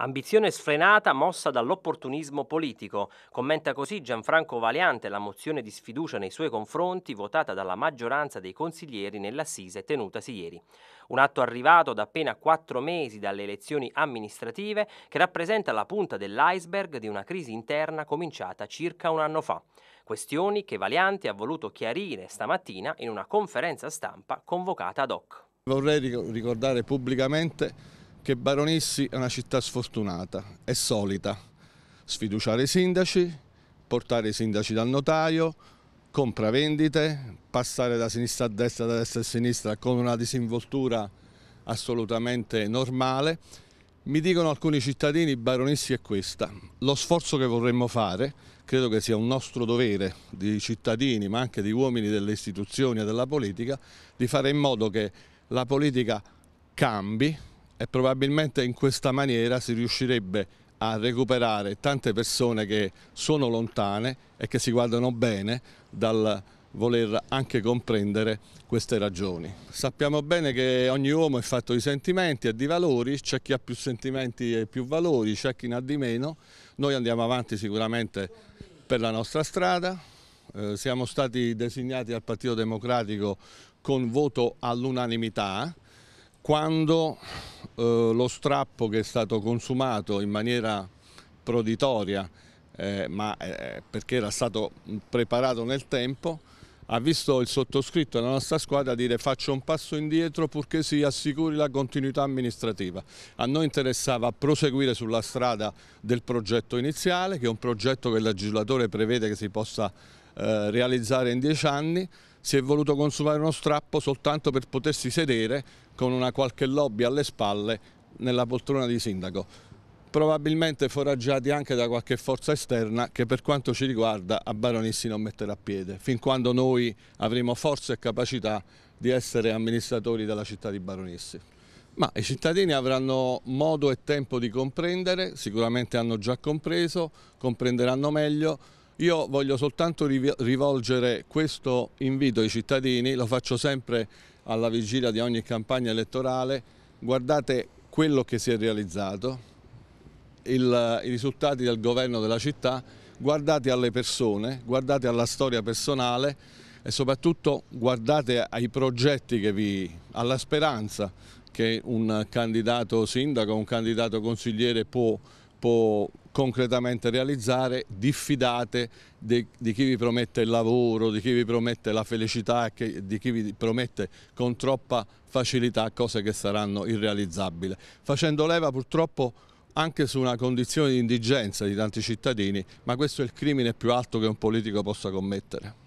Ambizione sfrenata mossa dall'opportunismo politico, commenta così Gianfranco Valiante la mozione di sfiducia nei suoi confronti votata dalla maggioranza dei consiglieri nell'assise tenutasi ieri. Un atto arrivato da appena quattro mesi dalle elezioni amministrative che rappresenta la punta dell'iceberg di una crisi interna cominciata circa un anno fa. Questioni che Valiante ha voluto chiarire stamattina in una conferenza stampa convocata ad hoc. Vorrei ricordare pubblicamente che Baronissi è una città sfortunata, è solita. Sfiduciare i sindaci, portare i sindaci dal notaio, compravendite, passare da sinistra a destra, da destra a sinistra con una disinvoltura assolutamente normale. Mi dicono alcuni cittadini, Baronissi è questa. Lo sforzo che vorremmo fare, credo che sia un nostro dovere di cittadini, ma anche di uomini delle istituzioni e della politica, di fare in modo che la politica cambi, e probabilmente in questa maniera si riuscirebbe a recuperare tante persone che sono lontane e che si guardano bene dal voler anche comprendere queste ragioni. Sappiamo bene che ogni uomo è fatto di sentimenti e di valori, c'è chi ha più sentimenti e più valori, c'è chi ne ha di meno, noi andiamo avanti sicuramente per la nostra strada, eh, siamo stati designati al Partito Democratico con voto all'unanimità, quando eh, lo strappo che è stato consumato in maniera proditoria, eh, ma eh, perché era stato preparato nel tempo, ha visto il sottoscritto e la nostra squadra dire faccio un passo indietro purché si assicuri la continuità amministrativa. A noi interessava proseguire sulla strada del progetto iniziale, che è un progetto che il legislatore prevede che si possa eh, realizzare in dieci anni, si è voluto consumare uno strappo soltanto per potersi sedere con una qualche lobby alle spalle nella poltrona di sindaco, probabilmente foraggiati anche da qualche forza esterna che per quanto ci riguarda a Baronissi non metterà piede, fin quando noi avremo forza e capacità di essere amministratori della città di Baronissi. Ma i cittadini avranno modo e tempo di comprendere, sicuramente hanno già compreso, comprenderanno meglio. Io voglio soltanto rivolgere questo invito ai cittadini, lo faccio sempre alla vigilia di ogni campagna elettorale, guardate quello che si è realizzato, il, i risultati del governo della città, guardate alle persone, guardate alla storia personale e soprattutto guardate ai progetti che vi, alla speranza che un candidato sindaco, un candidato consigliere può, può concretamente realizzare, diffidate di, di, chi vi promette il lavoro, di chi vi promette la felicità, che, di chi vi promette con troppa facilità cose che saranno irrealizzabili, facendo leva purtroppo anche su una condizione di indigenza di tanti cittadini, ma questo è il crimine più alto che un politico possa commettere.